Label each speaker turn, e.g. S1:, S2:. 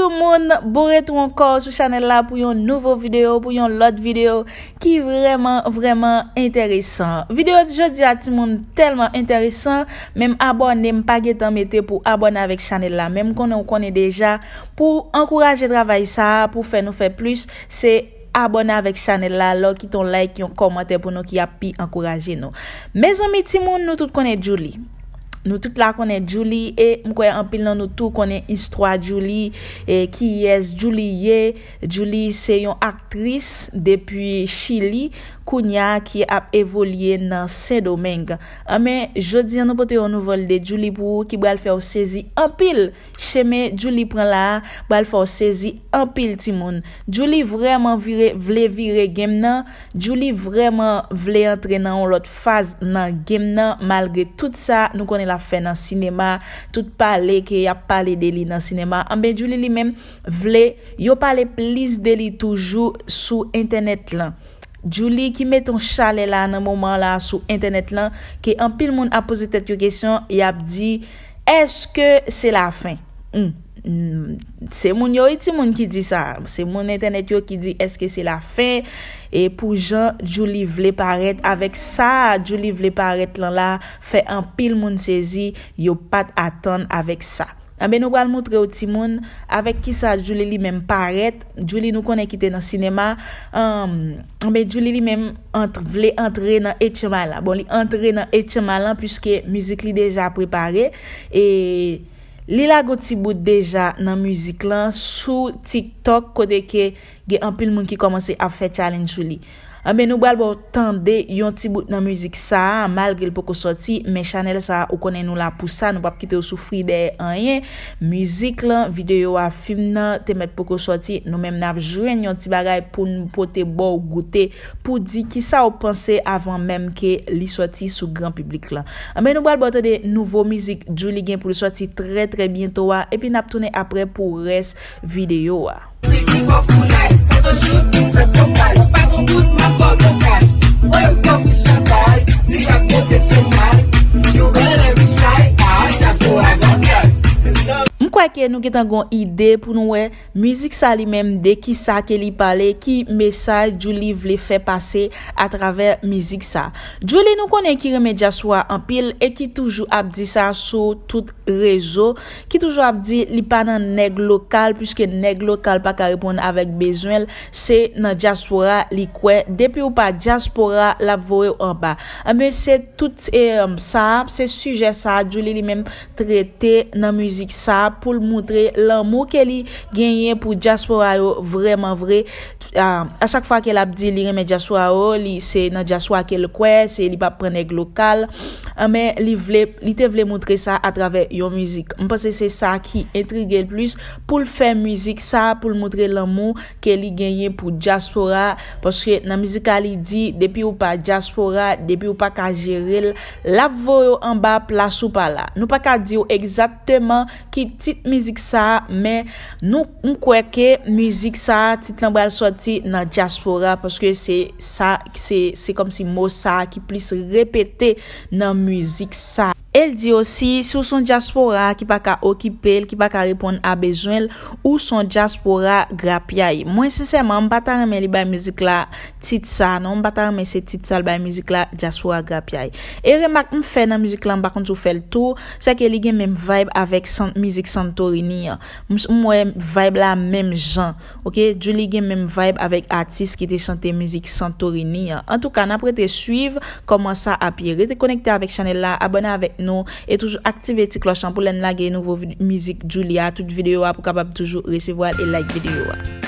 S1: moun, bourre tout moun kor sou chanel la pou yon nouvo video, pou yon lot video ki vreman, vreman interesan. Video di jodi a ti moun telman interesan mem abonem, pagetan mette pou abonan vek chanel la, mem konon konen deja pou ankoraje dravay sa, pou fe nou fe plus, se abonan vek chanel la, lo ki ton like, yon komante pou nou ki api ankoraje nou. Mezoun mi ti moun nou tout konen djouli. Nou tout la konen Julie E mkwe anpil nan nou tout konen istwa Julie e Ki yes Julie ye Julie se yon aktris Depi Chili Kounya ki ap evolye nan sen domeng. Ame, jodi an nou pote yon nou vol de Juli pou ki bal fè ou sezi an pil. Cheme, Juli pran la, bal fè ou sezi an pil ti moun. Juli vreman vle vire gem nan, Juli vreman vle entre nan ou lot faz nan gem nan. Malgre tout sa, nou konen la fè nan sinema, tout pale ke yap pale deli nan sinema. Ame, ah, Juli li men vle, yo pale plis deli toujou sou internet lan. Jou li ki met ton chalet la nan mouman la sou internet lan, ki an pil moun apozitet yo kesyon, yap di, eske se la fin? Hmm. Hmm. Se moun yo iti moun ki di sa, se moun internet yo ki di, eske se la fin? E pou jan, jou li vle paret avèk sa, jou li vle paret lan la, fe an pil moun sezi, yo pat atan avèk sa. Ambe ah, nou wal moutre ou ti moun avek ki sa Juli li menm paret, Juli nou konen kite nan sinema, um, ambe ah, Juli li menm vle entre nan etche malan, bon li entre nan etche malan pwiske mouzik li deja prepare. E li la gouti bout deja nan mouzik lan sou TikTok kodeke ge anpil moun ki komanse a fe challenge ou li. Ame nou bal bo tande yon ti bout nan muzik sa, malge li poko soti, me chanel sa ou konen nou la pou sa, nou pap kite ou soufri de anyen. Muzik lan, videyo a, film nan, temet poko soti, nou mem nav jwen yon ti bagay pou nou pote bo ou goute, pou di ki sa ou pense avan mem ke li soti sou gran publik lan. Ame nou bal bo tande nouvo muzik, djou ligyen pou li soti tre tre bientowa, e pi nap tounen apre pou res videyo a. como uma cobra cai. Oi, não me chamar se acontecer mais. ke nou ke tangon ide pou nou we mizik sa li menm de ki sa ke li pale ki mesaj djou li vle fe pase a traver mizik sa. Djou li nou konen ki reme diaspora an pil e ki toujou ap di sa sou tout rezo ki toujou ap di li pa nan neg lokal pwiske neg lokal pa ka repon avèk bezwen se nan diaspora li kwe depi ou pa diaspora la vore ou an ba. Ame se tout e um, sab se suje sa djou li li menm trete nan mizik sa pou pou l moutre l anmou ke li genye pou diaspora yo vreman vre a chak fwa ke l ap di li reme diaspora yo, li se nan diaspora ke l kwe, se li pa prene glokal a men, li te vle moutre sa atrave yo mouzik mpase se sa ki intrigel plus pou l fè mouzik sa, pou l moutre l anmou ke li genye pou diaspora poske nan mouzika li di depi ou pa diaspora, depi ou pa ka jirel, la vo yo anba plas ou pala, nou pa ka di yo egzatman ki tit mizik sa, men nou mkweke mizik sa tit lambral soti nan diaspora paske se sa, se kom si mo sa ki plis repete nan mizik sa El di osi, sou son diaspora ki pa ka okipe el, ki pa ka reponde a bezwen el, ou son diaspora grapyay. Mwen seseyman, mbata remen li baye mizik la, tit sa, non mbata remen se tit sa li baye mizik la, diaspora grapyay. E remak mwen fe nan mizik la, mbakon tou fe l tou, seke li gen men vibe avek mizik Santorini. Mwen mwen vibe la menm jan, ok? Jou li gen men vibe avek atis ki te chante mizik Santorini. En tou ka, nan prete suiv, koman sa apire. Te konekte avek chanel la, abone avek. nou e toujou aktive ti klochan pou lèn lage nouvo mizik Julia. Tout videyo a pou kapab toujou resevo al e like videyo a.